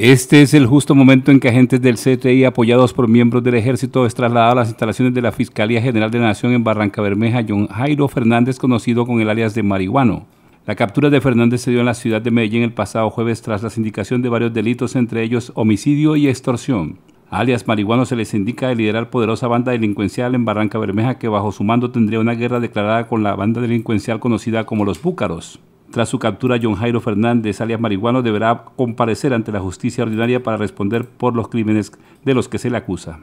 Este es el justo momento en que agentes del CTI apoyados por miembros del ejército es trasladado a las instalaciones de la Fiscalía General de la Nación en Barranca Bermeja John Jairo Fernández, conocido con el alias de Marihuano. La captura de Fernández se dio en la ciudad de Medellín el pasado jueves tras la sindicación de varios delitos, entre ellos homicidio y extorsión. Alias Marihuano se les indica de liderar poderosa banda delincuencial en Barranca Bermeja que bajo su mando tendría una guerra declarada con la banda delincuencial conocida como los Búcaros. Tras su captura, John Jairo Fernández, alias Marihuano, deberá comparecer ante la justicia ordinaria para responder por los crímenes de los que se le acusa.